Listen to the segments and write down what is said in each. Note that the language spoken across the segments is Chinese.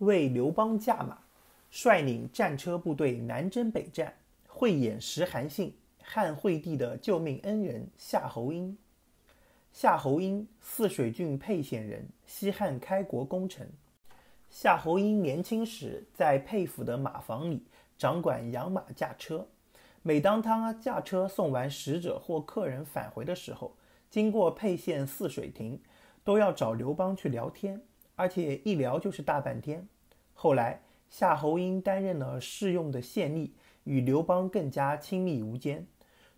为刘邦驾马，率领战车部队南征北战。慧眼识韩信，汉惠帝的救命恩人夏侯婴。夏侯婴，泗水郡沛县人，西汉开国功臣。夏侯婴年轻时在沛府的马房里掌管养马驾车。每当他驾车送完使者或客人返回的时候，经过沛县泗水亭，都要找刘邦去聊天。而且一聊就是大半天。后来，夏侯婴担任了试用的县吏，与刘邦更加亲密无间。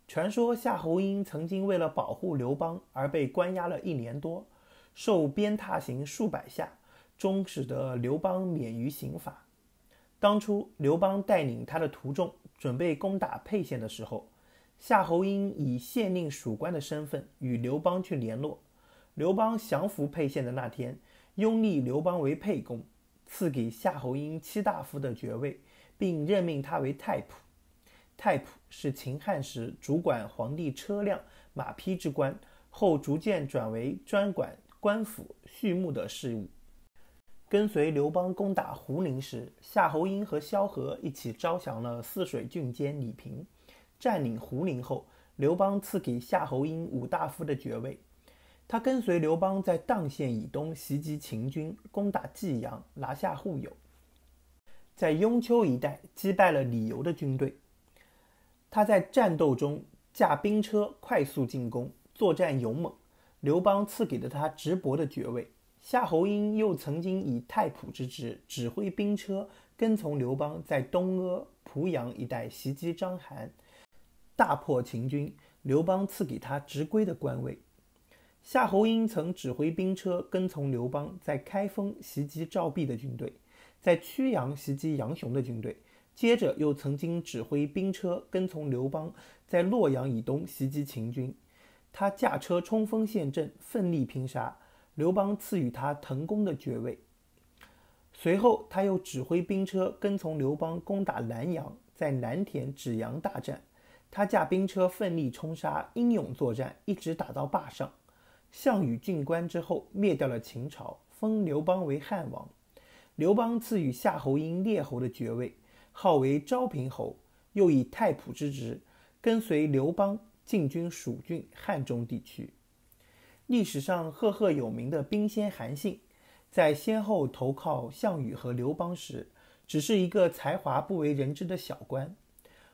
传说夏侯婴曾经为了保护刘邦而被关押了一年多，受鞭挞刑数百下，终使得刘邦免于刑罚。当初刘邦带领他的徒众准备攻打沛县的时候，夏侯婴以县令属官的身份与刘邦去联络。刘邦降服沛县的那天。拥立刘邦为沛公，赐给夏侯婴七大夫的爵位，并任命他为太仆。太仆是秦汉时主管皇帝车辆马匹之官，后逐渐转为专管官府畜牧的事务。跟随刘邦攻打胡陵时，夏侯婴和萧何一起招降了泗水郡监李平。占领胡陵后，刘邦赐给夏侯婴五大夫的爵位。他跟随刘邦在砀县以东袭击秦军，攻打济阳，拿下户牖，在雍丘一带击败了李由的军队。他在战斗中驾兵车快速进攻，作战勇猛，刘邦赐给了他直伯的爵位。夏侯婴又曾经以太仆之职指挥兵车，跟从刘邦在东阿、濮阳一带袭击章邯，大破秦军，刘邦赐给他直归的官位。夏侯婴曾指挥兵车跟从刘邦在开封袭击赵璧的军队，在曲阳袭击杨雄的军队。接着又曾经指挥兵车跟从刘邦在洛阳以东袭击秦军，他驾车冲锋陷阵，奋力拼杀。刘邦赐予他腾公的爵位。随后他又指挥兵车跟从刘邦攻打南阳，在南田、芷阳大战，他驾兵车奋力冲杀，英勇作战，一直打到坝上。项羽进关之后，灭掉了秦朝，封刘邦为汉王。刘邦赐予夏侯婴列侯的爵位，号为昭平侯，又以太仆之职，跟随刘邦进军蜀郡、汉中地区。历史上赫赫有名的兵仙韩信，在先后投靠项羽和刘邦时，只是一个才华不为人知的小官。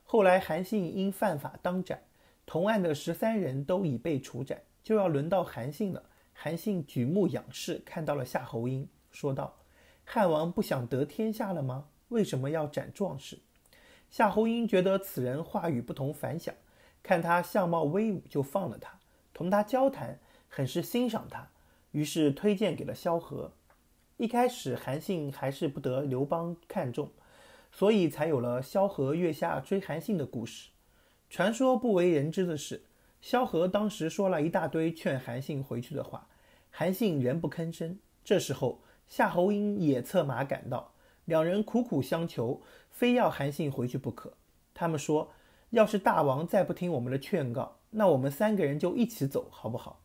后来韩信因犯法当斩，同案的十三人都已被处斩。就要轮到韩信了。韩信举目仰视，看到了夏侯婴，说道：“汉王不想得天下了吗？为什么要斩壮士？”夏侯婴觉得此人话语不同凡响，看他相貌威武，就放了他，同他交谈，很是欣赏他，于是推荐给了萧何。一开始，韩信还是不得刘邦看重，所以才有了萧何月下追韩信的故事。传说不为人知的是。萧何当时说了一大堆劝韩信回去的话，韩信仍不吭声。这时候，夏侯婴也策马赶到，两人苦苦相求，非要韩信回去不可。他们说：“要是大王再不听我们的劝告，那我们三个人就一起走，好不好？”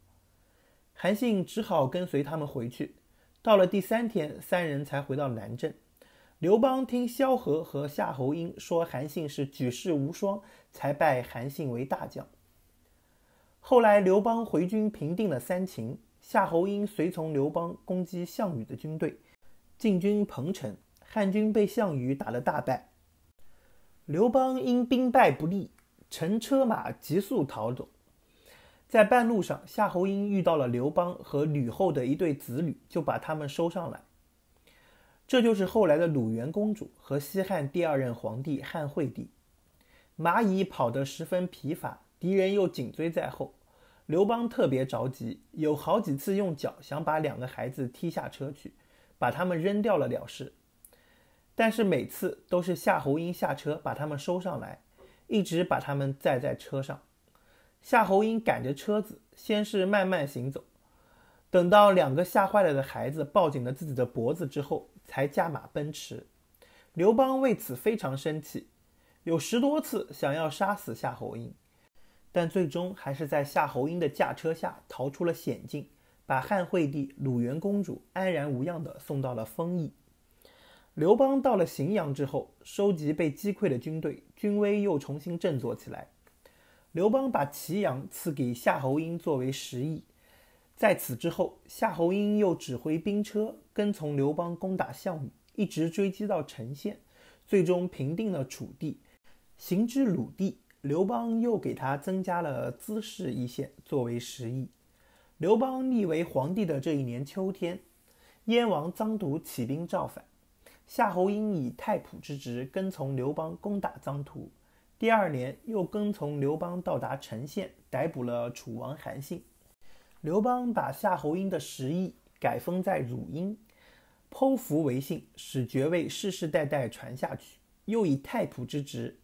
韩信只好跟随他们回去。到了第三天，三人才回到南郑。刘邦听萧何和夏侯婴说韩信是举世无双，才拜韩信为大将。后来，刘邦回军平定了三秦，夏侯婴随从刘邦攻击项羽的军队，进军彭城，汉军被项羽打了大败。刘邦因兵败不利，乘车马急速逃走，在半路上，夏侯婴遇到了刘邦和吕后的一对子女，就把他们收上来。这就是后来的鲁元公主和西汉第二任皇帝汉惠帝。蚂蚁跑得十分疲乏。敌人又紧追在后，刘邦特别着急，有好几次用脚想把两个孩子踢下车去，把他们扔掉了了事。但是每次都是夏侯婴下车把他们收上来，一直把他们载在车上。夏侯婴赶着车子，先是慢慢行走，等到两个吓坏了的孩子抱紧了自己的脖子之后，才驾马奔驰。刘邦为此非常生气，有十多次想要杀死夏侯婴。但最终还是在夏侯婴的驾车下逃出了险境，把汉惠帝、鲁元公主安然无恙地送到了丰邑。刘邦到了荥阳之后，收集被击溃的军队，军威又重新振作起来。刘邦把祁阳赐给夏侯婴作为食邑。在此之后，夏侯婴又指挥兵车，跟从刘邦攻打项羽，一直追击到陈县，最终平定了楚地，行至鲁地。刘邦又给他增加了资事一县作为食邑。刘邦立为皇帝的这一年秋天，燕王臧荼起兵造反，夏侯婴以太仆之职跟从刘邦攻打臧荼。第二年，又跟从刘邦到达陈县，逮捕了楚王韩信。刘邦把夏侯婴的食邑改封在汝阴，剖符为信，使爵位世世代代传下去。又以太仆之职。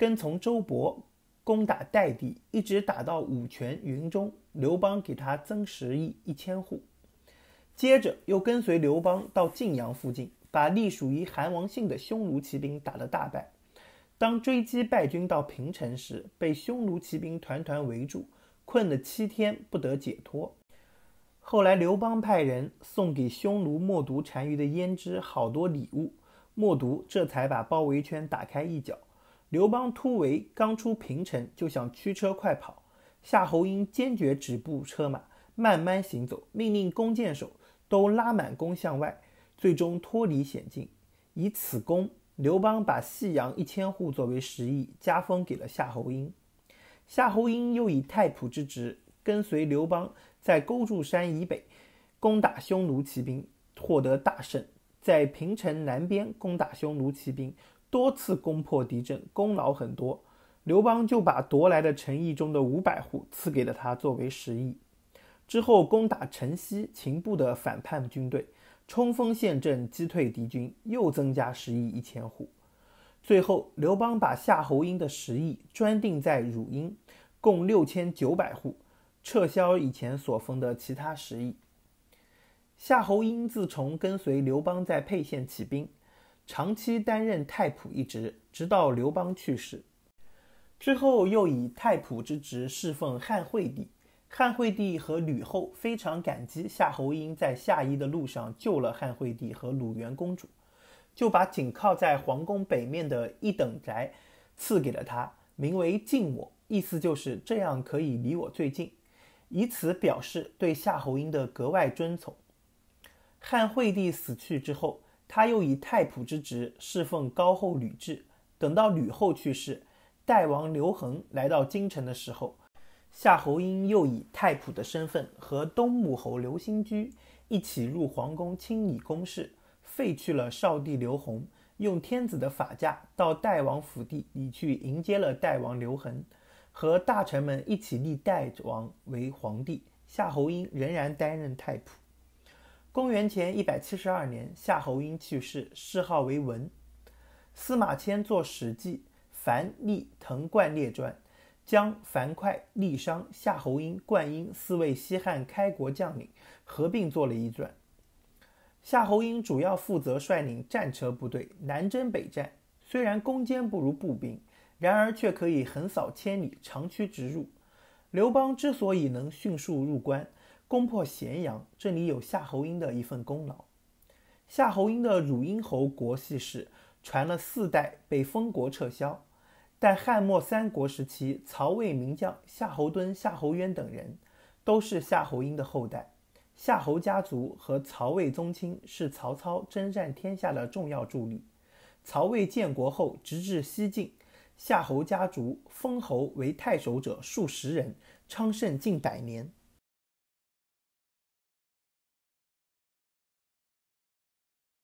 跟从周勃攻打代地，一直打到武泉云中，刘邦给他增十邑一千户。接着又跟随刘邦到晋阳附近，把隶属于韩王信的匈奴骑兵打得大败。当追击败军到平城时，被匈奴骑兵团团围住，困了七天不得解脱。后来刘邦派人送给匈奴冒顿单于的胭脂好多礼物，冒顿这才把包围圈打开一角。刘邦突围，刚出平城就想驱车快跑，夏侯婴坚决止步车马，慢慢行走，命令弓箭手都拉满弓向外，最终脱离险境。以此功，刘邦把细阳一千户作为食邑，加封给了夏侯婴。夏侯婴又以太仆之职，跟随刘邦在勾住山以北攻打匈奴骑兵，获得大胜；在平城南边攻打匈奴骑兵。多次攻破敌阵，功劳很多，刘邦就把夺来的陈邑中的五百户赐给了他作为食邑。之后攻打陈西秦部的反叛军队，冲锋陷阵，击退敌军，又增加食邑一千户。最后，刘邦把夏侯婴的食邑专定在汝阴，共六千九百户，撤销以前所封的其他食邑。夏侯婴自从跟随刘邦在沛县起兵。长期担任太仆一职，直到刘邦去世之后，又以太仆之职侍奉汉惠帝。汉惠帝和吕后非常感激夏侯婴在下邑的路上救了汉惠帝和鲁元公主，就把紧靠在皇宫北面的一等宅赐给了他，名为近我，意思就是这样可以离我最近，以此表示对夏侯婴的格外尊崇。汉惠帝死去之后。他又以太仆之职侍奉高后吕雉。等到吕后去世，代王刘恒来到京城的时候，夏侯婴又以太仆的身份和东母侯刘兴居一起入皇宫清理宫室，废去了少帝刘弘，用天子的法驾到代王府邸里去迎接了代王刘恒，和大臣们一起立代王为皇帝。夏侯婴仍然担任太仆。公元前一百七十二年，夏侯婴去世，谥号为文。司马迁作《史记·樊郦滕灌列传》，将樊哙、郦商、夏侯婴、灌婴四位西汉开国将领合并做了一传。夏侯婴主要负责率领战车部队南征北战，虽然攻坚不如步兵，然而却可以横扫千里，长驱直入。刘邦之所以能迅速入关。攻破咸阳，这里有夏侯婴的一份功劳。夏侯婴的汝阴侯国系史传了四代，被封国撤销。但汉末三国时期，曹魏名将夏侯惇、夏侯渊等人都是夏侯婴的后代。夏侯家族和曹魏宗亲是曹操征战天下的重要助力。曹魏建国后，直至西晋，夏侯家族封侯为太守者数十人，昌盛近百年。